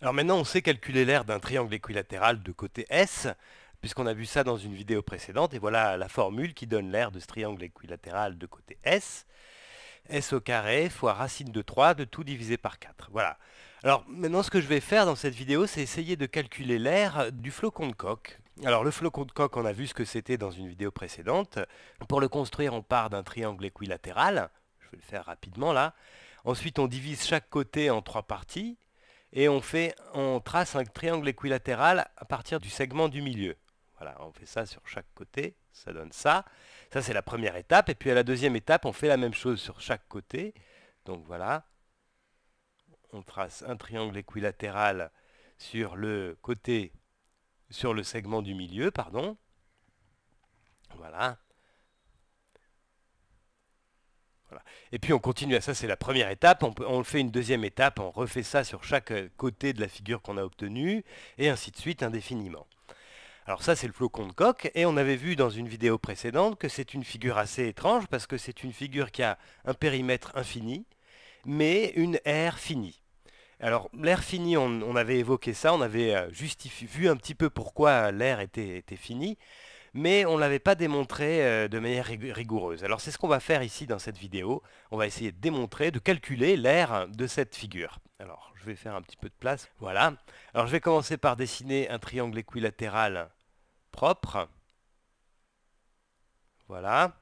Alors maintenant, on sait calculer l'aire d'un triangle équilatéral de côté S, puisqu'on a vu ça dans une vidéo précédente, et voilà la formule qui donne l'aire de ce triangle équilatéral de côté S. S au carré fois racine de 3 de tout divisé par 4. Voilà. Alors maintenant, ce que je vais faire dans cette vidéo, c'est essayer de calculer l'aire du flocon de coque. Alors le flocon de coque, on a vu ce que c'était dans une vidéo précédente. Pour le construire, on part d'un triangle équilatéral. Je vais le faire rapidement là. Ensuite, on divise chaque côté en trois parties et on, fait, on trace un triangle équilatéral à partir du segment du milieu. Voilà, on fait ça sur chaque côté, ça donne ça. Ça, c'est la première étape. Et puis à la deuxième étape, on fait la même chose sur chaque côté. Donc voilà, on trace un triangle équilatéral sur le côté, sur le segment du milieu, pardon. Voilà. Et puis on continue, à ça c'est la première étape, on, le fait une deuxième étape, on refait ça sur chaque euh, côté de la figure qu'on a obtenue, et ainsi de suite indéfiniment. Alors ça c'est le flocon de coque, et on avait vu dans une vidéo précédente que c'est une figure assez étrange, parce que c'est une figure qui a un périmètre infini, mais une aire finie. Alors l'air finie, on, avait évoqué ça, on avait euh, vu un petit peu pourquoi l'air était, était mais on ne l'avait pas démontré euh, de manière rigoureuse. Alors c'est ce qu'on va faire ici dans cette vidéo. On va essayer de démontrer, de calculer l'air de cette figure. Alors je vais faire un petit peu de place. Voilà. Alors je vais commencer par dessiner un triangle équilatéral propre. Voilà.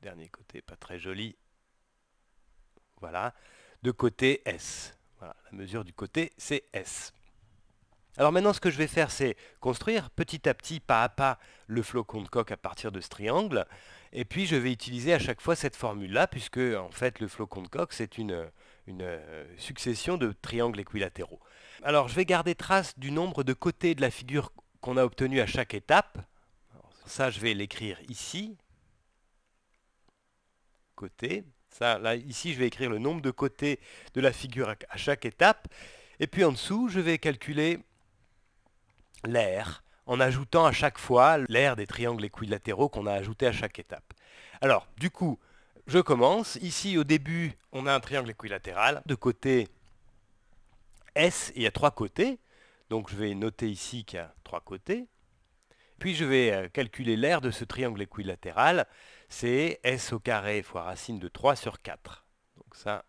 Dernier côté, pas très joli. Voilà. De côté S. Voilà, la mesure du côté, c'est S. Alors maintenant, ce que je vais faire, c'est construire petit à petit, pas à pas, le flocon de coque à partir de ce triangle. Et puis, je vais utiliser à chaque fois cette formule-là, puisque en fait, le flocon de coque, c'est une, euh, succession de triangles équilatéraux. Alors, je vais garder trace du nombre de côtés de la figure qu'on a obtenu à chaque étape. ça, je vais l'écrire ici. Côté. Ça, là, ici, je vais écrire le nombre de côtés de la figure à chaque étape. Et puis en dessous, je vais calculer l'air en ajoutant à chaque fois l'air des triangles équilatéraux qu'on a ajouté à chaque étape. Alors, du coup, je commence. Ici, au début, on a un triangle équilatéral de côté S, il y a trois côtés. Donc, je vais noter ici qu'il y a trois côtés. Puis, je vais euh, calculer l'air de ce triangle équilatéral. C'est S au carré fois racine de 3 sur 4. Donc ça,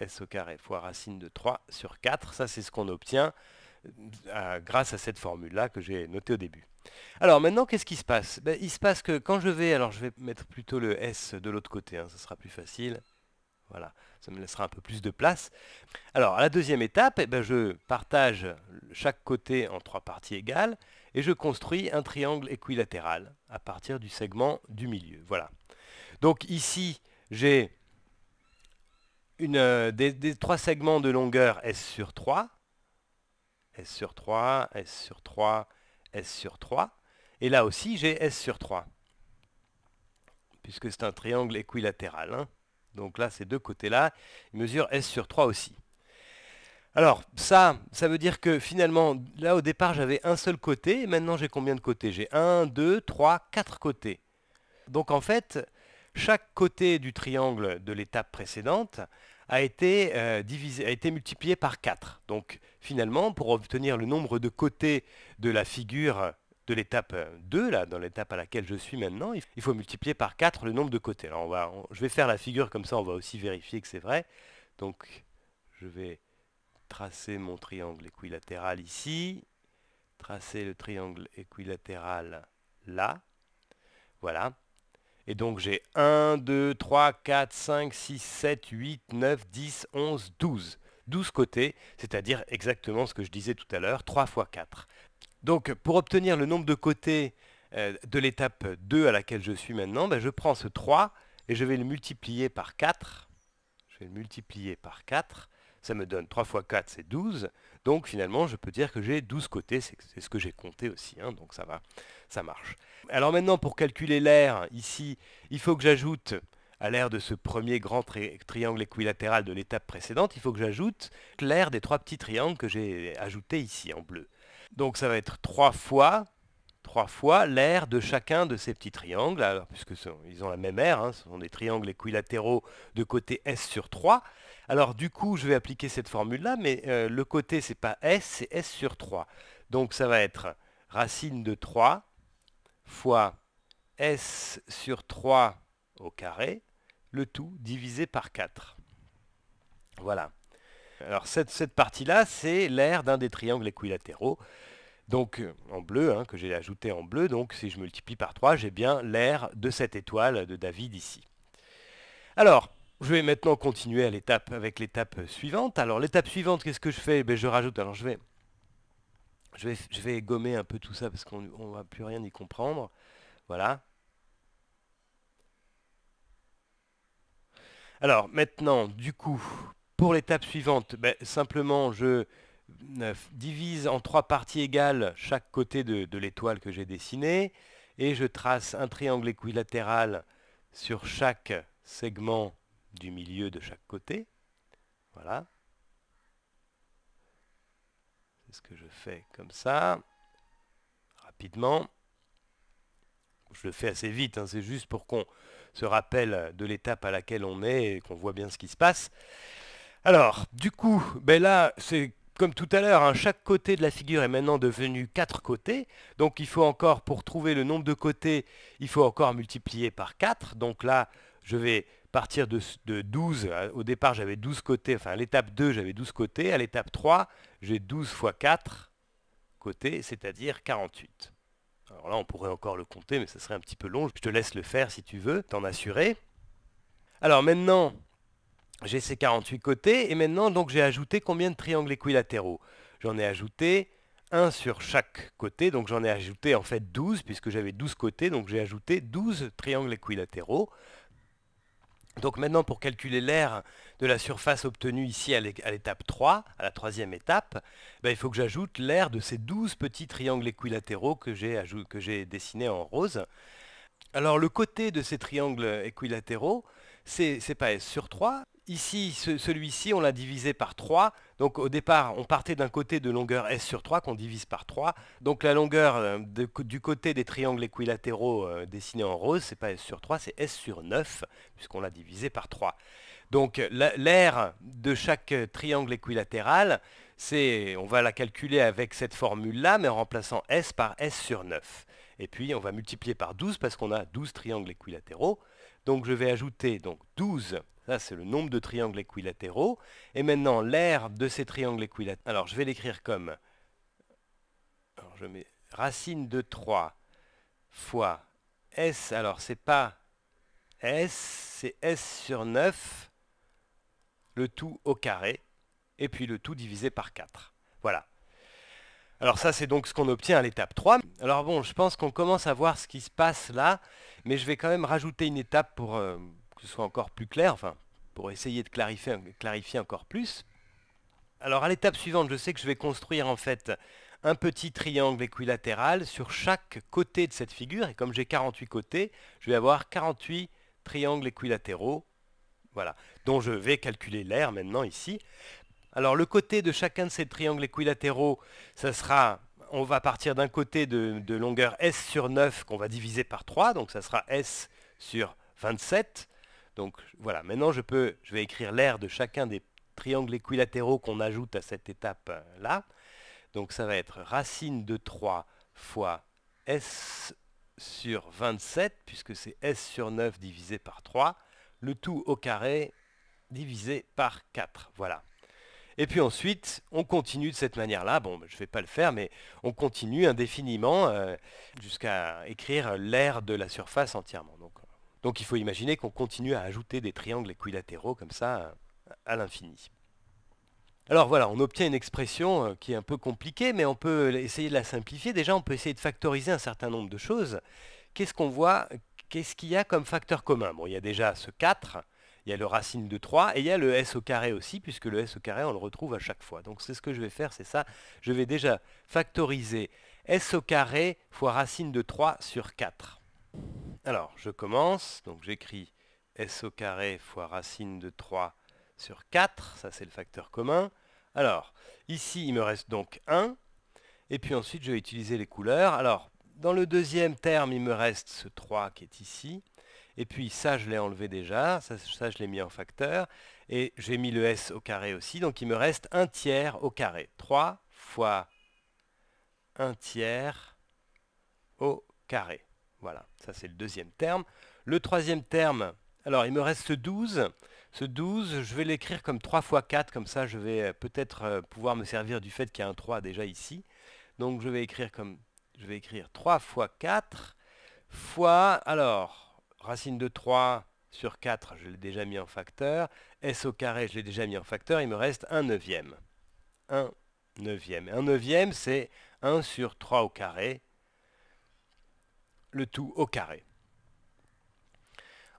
S au carré fois racine de 3 sur 4, ça c'est ce qu'on obtient grâce à cette formule-là que j'ai notée au début. Alors maintenant, qu'est-ce qui se passe ben, Il se passe que quand je vais, alors je vais mettre plutôt le S de l'autre côté, ça hein, ce sera plus facile. Voilà, ça me laissera un peu plus de place. Alors, à la deuxième étape, eh ben, je partage chaque côté en trois parties égales et je construis un triangle équilatéral à partir du segment du milieu. Voilà. Donc ici, j'ai une euh, des, trois segments de longueur S sur 3 S sur 3, S sur 3, S sur 3. Et là aussi, j'ai S sur 3, puisque c'est un triangle équilatéral. Hein. Donc là, ces deux côtés-là, ils mesurent S sur 3 aussi. Alors, ça, ça veut dire que finalement, là au départ, j'avais un seul côté, maintenant j'ai combien de côtés J'ai 1, 2, 3, 4 côtés. Donc en fait, chaque côté du triangle de l'étape précédente a été, euh, divisé, a été multiplié par 4. Donc finalement, pour obtenir le nombre de côtés de la figure de l'étape 2, euh, là, dans l'étape à laquelle je suis maintenant, il faut multiplier par 4 le nombre de côtés. on va, je vais faire la figure comme ça, on va aussi vérifier que c'est vrai. Donc je vais tracer mon triangle équilatéral ici, tracer le triangle équilatéral là. Voilà. Et donc j'ai 1, 2, 3, 4, 5, 6, 7, 8, 9, 10, 11, 12. 12 côtés, c'est-à-dire exactement ce que je disais tout à l'heure, 3 fois 4. Donc pour obtenir le nombre de côtés euh, de l'étape 2 à laquelle je suis maintenant, ben, je prends ce 3 et je vais le multiplier par 4. Je vais le multiplier par 4 ça me donne 3 fois 4, c'est 12. Donc finalement, je peux dire que j'ai 12 côtés, c'est ce que j'ai compté aussi, hein, donc ça va, ça marche. Alors maintenant, pour calculer l'air, ici, il faut que j'ajoute à l'air de ce premier grand triangle équilatéral de l'étape précédente, il faut que j'ajoute l'air des trois petits triangles que j'ai ajoutés ici en bleu. Donc ça va être 3 fois trois fois l'aire de chacun de ces petits triangles, alors, puisque ils ont la même aire, hein, ce sont des triangles équilatéraux de côté S sur 3, alors du coup, je vais appliquer cette formule-là, mais euh, le côté, c'est pas s, c'est s sur 3. Donc ça va être racine de 3 fois s sur 3 au carré, le tout divisé par 4. Voilà. Alors cette, partie-là, c'est l'aire d'un des triangles équilatéraux. Donc euh, en bleu, hein, que j'ai ajouté en bleu, donc si je multiplie par 3, j'ai bien l'aire de cette étoile de David ici. Alors, je vais maintenant continuer à l'étape avec l'étape euh, suivante. Alors l'étape suivante, qu'est-ce que je fais eh ben, Je rajoute, alors je vais, je, vais, je vais gommer un peu tout ça parce qu'on ne va plus rien y comprendre. Voilà. Alors maintenant, du coup, pour l'étape suivante, ben, simplement je euh, divise en trois parties égales chaque côté de, de l'étoile que j'ai dessinée et je trace un triangle équilatéral sur chaque segment du milieu de chaque côté. Voilà. C'est ce que je fais comme ça, rapidement. Je le fais assez vite, hein. c'est juste pour qu'on se rappelle de l'étape à laquelle on est et qu'on voit bien ce qui se passe. Alors, du coup, ben là, c'est comme tout à l'heure, un hein. chaque côté de la figure est maintenant devenu quatre côtés. Donc il faut encore, pour trouver le nombre de côtés, il faut encore multiplier par 4. Donc là, je vais partir de, 12, euh, au départ j'avais 12 côtés, enfin à l'étape 2 j'avais 12 côtés, à l'étape 3 j'ai 12 fois 4 côtés, c'est-à-dire 48. Alors là on pourrait encore le compter, mais ça serait un petit peu long, je te laisse le faire si tu veux, t'en assurer. Alors maintenant, j'ai ces 48 côtés, et maintenant donc j'ai ajouté combien de triangles équilatéraux J'en ai ajouté 1 sur chaque côté, donc j'en ai ajouté en fait 12, puisque j'avais 12 côtés, donc j'ai ajouté 12 triangles équilatéraux. Donc maintenant, pour calculer l'aire de la surface obtenue ici à l'étape 3, à la troisième étape, ben, il faut que j'ajoute l'aire de ces 12 petits triangles équilatéraux que j'ai dessinés en rose. Alors le côté de ces triangles équilatéraux, c'est pas S sur 3, ici, celui-ci, on l'a divisé par 3. Donc au départ, on partait d'un côté de longueur S sur 3 qu'on divise par 3. Donc la longueur euh, du côté des triangles équilatéraux euh, dessinés en rose, ce n'est pas S sur 3, c'est S sur 9, puisqu'on l'a divisé par 3. Donc l'aire de chaque euh, triangle équilatéral, c'est, on va la calculer avec cette formule-là, mais en remplaçant S par S sur 9. Et puis on va multiplier par 12 parce qu'on a 12 triangles équilatéraux. Donc je vais ajouter donc 12. Ça, c'est le nombre de triangles équilatéraux. Et maintenant, l'aire de ces triangles équilatéraux. Alors, je vais l'écrire comme... je mets racine de 3 fois S. Alors, c'est pas S, c'est S sur 9, le tout au carré, et puis le tout divisé par 4. Voilà. Alors ça, c'est donc ce qu'on obtient à l'étape 3. Alors bon, je pense qu'on commence à voir ce qui se passe là, mais je vais quand même rajouter une étape pour euh, que ce soit encore plus clair, enfin, pour essayer de clarifier, clarifier encore plus. Alors à l'étape suivante, je sais que je vais construire en fait un petit triangle équilatéral sur chaque côté de cette figure, et comme j'ai 48 côtés, je vais avoir 48 triangles équilatéraux, voilà, dont je vais calculer l'air maintenant ici. Alors le côté de chacun de ces triangles équilatéraux, ça sera, on va partir d'un côté de, longueur S sur 9 qu'on va diviser par 3, donc ça sera S sur 27. Donc voilà, maintenant je, peux, je vais écrire l'air de chacun des triangles équilatéraux qu'on ajoute à cette étape-là. Euh, donc ça va être racine de 3 fois S sur 27, puisque c'est S sur 9 divisé par 3, le tout au carré divisé par 4. Voilà. Et puis ensuite, on continue de cette manière-là. Bon, je ne vais pas le faire, mais on continue indéfiniment euh, jusqu'à écrire l'air de la surface entièrement. Donc, euh, donc il faut imaginer qu'on continue à ajouter des triangles équilatéraux comme ça euh, à l'infini. Alors voilà, on obtient une expression qui est un peu compliquée, mais on peut essayer de la simplifier. Déjà, on peut essayer de factoriser un certain nombre de choses. Qu'est-ce qu'on voit Qu'est-ce qu'il y a comme facteur commun Bon, il y a déjà ce 4 il y a le racine de 3, et il y a le s au carré aussi, puisque le s au carré, on le retrouve à chaque fois. Donc c'est ce que je vais faire, c'est ça. Je vais déjà factoriser s au carré fois racine de 3 sur 4. Alors, je commence, donc j'écris s au carré fois racine de 3 sur 4, ça c'est le facteur commun. Alors, ici, il me reste donc 1, et puis ensuite, je vais utiliser les couleurs. Alors, dans le deuxième terme, il me reste ce 3 qui est ici. Et puis ça, je l'ai enlevé déjà, ça, ça je l'ai mis en facteur. Et j'ai mis le S au carré aussi, donc il me reste 1 tiers au carré. 3 fois 1 tiers au carré. Voilà, ça c'est le deuxième terme. Le troisième terme, alors il me reste ce 12. Ce 12, je vais l'écrire comme 3 fois 4, comme ça je vais euh, peut-être euh, pouvoir me servir du fait qu'il y a un 3 déjà ici. Donc je vais écrire comme je vais écrire 3 fois 4 fois alors racine de 3 sur 4, je l'ai déjà mis en facteur. S au carré, je l'ai déjà mis en facteur. Il me reste 1 neuvième. 1 neuvième. 1 neuvième, c'est 1 sur 3 au carré. Le tout au carré.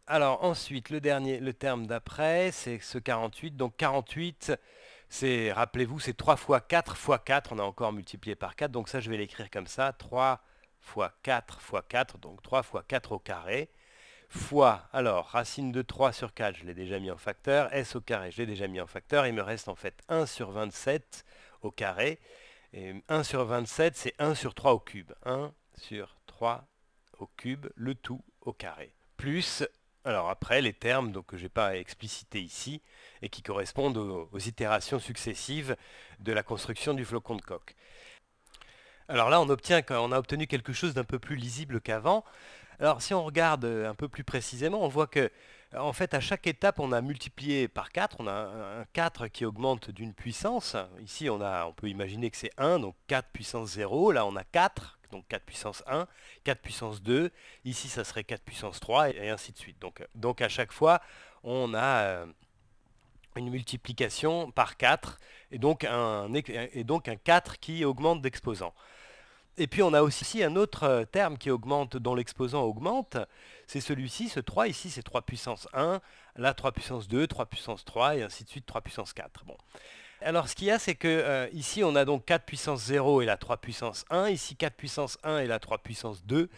Alors ensuite, le, dernier, le terme d'après, c'est ce 48. Donc 48, c'est, rappelez-vous, c'est 3 fois 4 fois 4. On a encore multiplié par 4. Donc ça, je vais l'écrire comme ça. 3 fois 4 fois 4, donc 3 fois 4 au carré fois, alors, racine de 3 sur 4, je l'ai déjà mis en facteur, s au carré, je l'ai déjà mis en facteur, il me reste en fait 1 sur 27 au carré, et 1 sur 27, c'est 1 sur 3 au cube, 1 sur 3 au cube, le tout au carré, plus, alors après, les termes donc, que je n'ai pas explicités ici, et qui correspondent aux, itérations successives de la construction du flocon de coque. Alors là, on, obtient, on a obtenu quelque chose d'un peu plus lisible qu'avant, alors si on regarde euh, un peu plus précisément, on voit que euh, fait à chaque étape on a multiplié par 4, on a un 4 qui augmente d'une puissance. Ici on, a, on peut imaginer que c'est 1, donc 4 puissance 0, là on a 4, donc 4 puissance 1, 4 puissance 2, ici ça serait 4 puissance 3 et ainsi de suite. Euh, donc, à chaque fois on a une multiplication par 4 et donc un, et donc un 4 qui augmente d'exposants. Et puis on a aussi un autre euh, terme qui augmente, dont l'exposant augmente, c'est celui-ci, ce 3, ici c'est 3 puissance 1, là 3 puissance 2, 3 puissance 3, et ainsi de suite 3 puissance 4. Bon. Alors ce qu'il y a, c'est que euh, ici on a donc 4 puissance 0 et la 3 puissance 1, ici 4 puissance 1 et la 3 puissance 2,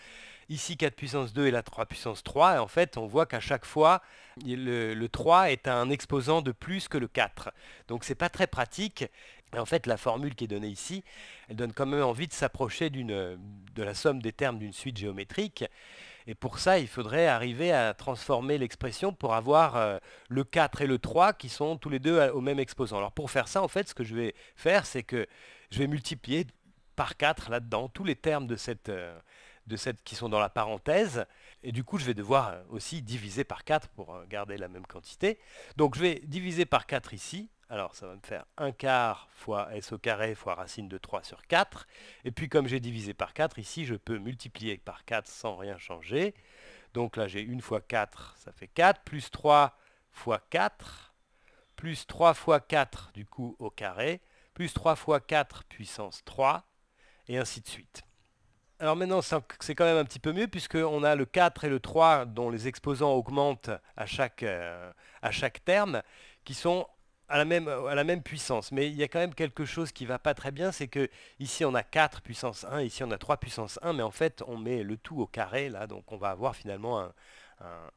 ici 4 puissance 2 et la 3 puissance 3, et en fait on voit qu'à chaque fois, le, 3 est un exposant de plus que le 4. Donc c'est pas très pratique, en fait, la formule qui est donnée ici, elle donne quand même envie de s'approcher de la somme des termes d'une suite géométrique. Et pour ça, il faudrait arriver à transformer l'expression pour avoir euh, le 4 et le 3 qui sont tous les deux euh, au même exposant. Alors pour faire ça, en fait, ce que je vais faire, c'est que je vais multiplier par 4 là-dedans tous les termes de cette, euh, de qui sont dans la parenthèse. Et du coup, je vais devoir aussi diviser par 4 pour garder la même quantité. Donc je vais diviser par 4 ici alors ça va me faire 1 quart fois s au carré fois racine de 3 sur 4. Et puis comme j'ai divisé par 4, ici je peux multiplier par 4 sans rien changer. Donc là j'ai 1 fois 4, ça fait 4, plus 3 fois 4, plus 3 fois 4 du coup au carré, plus 3 fois 4 puissance 3, et ainsi de suite. Alors maintenant, c'est quand même un petit peu mieux puisqu'on a le 4 et le 3 dont les exposants augmentent à chaque, euh, à chaque terme qui sont à la, même, euh, à la même puissance. Mais il y a quand même quelque chose qui va pas très bien, c'est que ici on a 4 puissance 1, ici on a 3 puissance 1, mais en fait on met le tout au carré, là, donc on va avoir finalement un,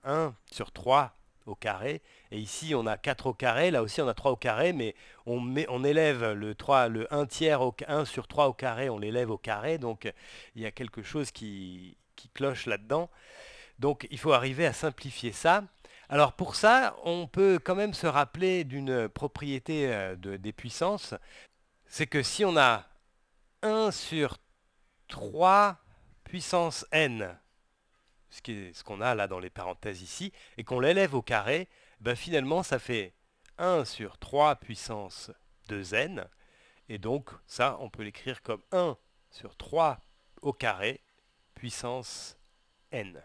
1 sur 3 au carré. Et ici, on a 4 au carré. Là aussi, on a 3 au carré, mais on, met, on élève le, 3, le 1 tiers, au, 1 sur 3 au carré, on l'élève au carré. Donc, il y a quelque chose qui cloche là-dedans. Donc, il faut arriver à simplifier ça. Alors pour ça, on peut quand même se rappeler d'une propriété euh, des puissances, c'est que si on a 1 sur 3 puissance n, ce qu'on a là dans les parenthèses ici, et qu'on l'élève au carré, ben, finalement ça fait 1 sur 3 puissance 2n, et donc ça on peut l'écrire comme 1 sur 3 au carré puissance n.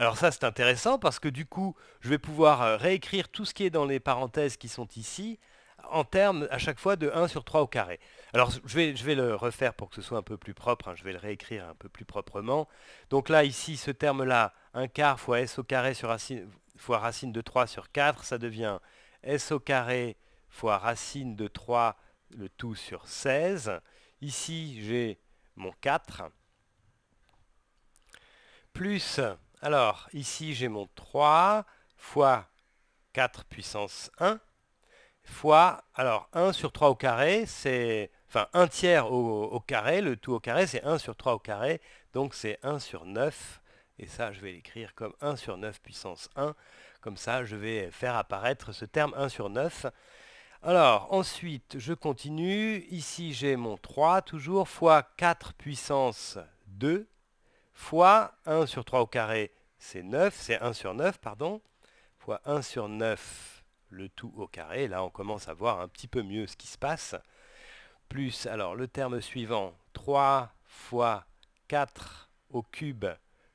Alors ça c'est intéressant parce que du coup je vais pouvoir euh, réécrire tout ce qui est dans les parenthèses qui sont ici en termes à chaque fois de 1 sur 3 au carré. Alors je vais, je vais le refaire pour que ce soit un peu plus propre, hein. je vais le réécrire un peu plus proprement. Donc là ici ce terme là, 1 quart fois s au carré sur fois racine de 3 sur 4, ça devient s au carré fois racine de 3 le tout sur 16. Ici j'ai mon 4 plus alors, ici, j'ai mon 3 fois 4 puissance 1 fois, alors 1 sur 3 au carré, c'est, enfin 1 tiers au, au, carré, le tout au carré, c'est 1 sur 3 au carré, donc c'est 1 sur 9, et ça je vais l'écrire comme 1 sur 9 puissance 1, comme ça je vais faire apparaître ce terme 1 sur 9. Alors ensuite je continue, ici j'ai mon 3 toujours, fois 4 puissance 2, fois 1 sur 3 au carré, c'est 9, c'est 1 sur 9, pardon, fois 1 sur 9, le tout au carré. Là, on commence à voir un petit peu mieux ce qui se passe. Plus, alors, le terme suivant, 3 fois 4 au cube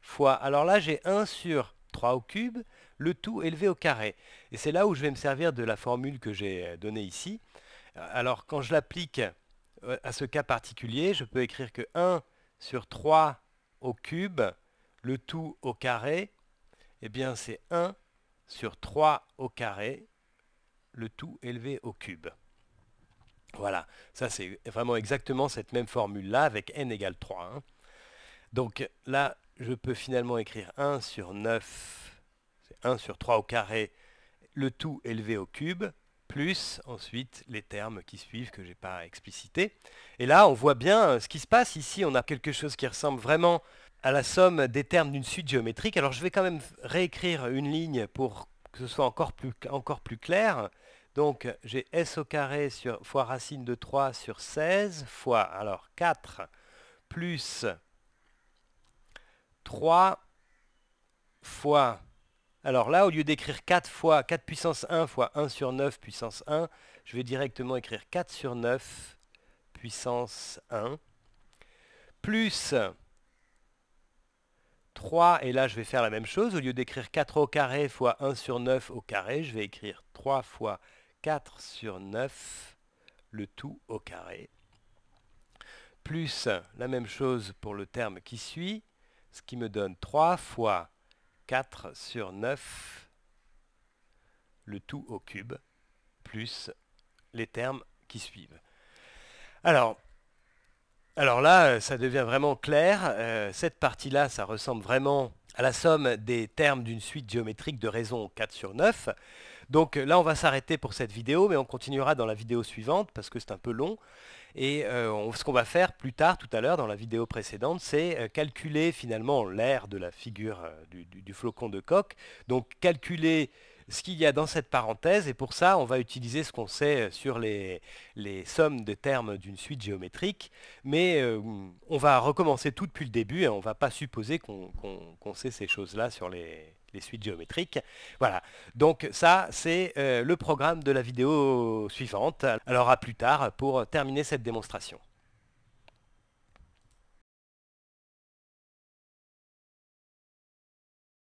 fois... Alors là, j'ai 1 sur 3 au cube, le tout élevé au carré. Et c'est là où je vais me servir de la formule que j'ai euh, donnée ici. Euh, alors, quand je l'applique euh, à ce cas particulier, je peux écrire que 1 sur 3 au cube, le tout au carré, et eh bien c'est 1 sur 3 au carré, le tout élevé au cube. Voilà, ça c'est vraiment exactement cette même formule-là avec n égale 3. Hein. Donc là, je peux finalement écrire 1 sur 9, c'est 1 sur 3 au carré, le tout élevé au cube, plus ensuite les termes qui suivent que je n'ai pas explicités. Et là, on voit bien euh, ce qui se passe. Ici, on a quelque chose qui ressemble vraiment à la somme des termes d'une suite géométrique. Alors, je vais quand même réécrire une ligne pour que ce soit encore plus, encore plus clair. Donc, j'ai s au carré sur, fois racine de 3 sur 16 fois alors 4 plus 3 fois alors là, au lieu d'écrire 4 fois 4 puissance 1 fois 1 sur 9 puissance 1, je vais directement écrire 4 sur 9 puissance 1 plus 3, et là je vais faire la même chose, au lieu d'écrire 4 au carré fois 1 sur 9 au carré, je vais écrire 3 fois 4 sur 9, le tout au carré, plus la même chose pour le terme qui suit, ce qui me donne 3 fois 4 sur 9, le tout au cube, plus les termes qui suivent. Alors, alors là, ça devient vraiment clair. Euh, cette partie-là, ça ressemble vraiment à la somme des termes d'une suite géométrique de raison 4 sur 9. Donc euh, là, on va s'arrêter pour cette vidéo, mais on continuera dans la vidéo suivante parce que c'est un peu long. Et euh, ce qu'on va faire plus tard, tout à l'heure, dans la vidéo précédente, c'est euh, calculer finalement l'air de la figure euh, du, flocon de coque. Donc calculer ce qu'il y a dans cette parenthèse, et pour ça, on va utiliser ce qu'on sait sur les, sommes de termes d'une suite géométrique, mais on va recommencer tout depuis le début, et on ne va pas supposer qu'on sait ces choses-là sur les, les suites géométriques. Voilà, donc ça c'est euh, le programme de la vidéo suivante. Alors à plus tard pour terminer cette démonstration.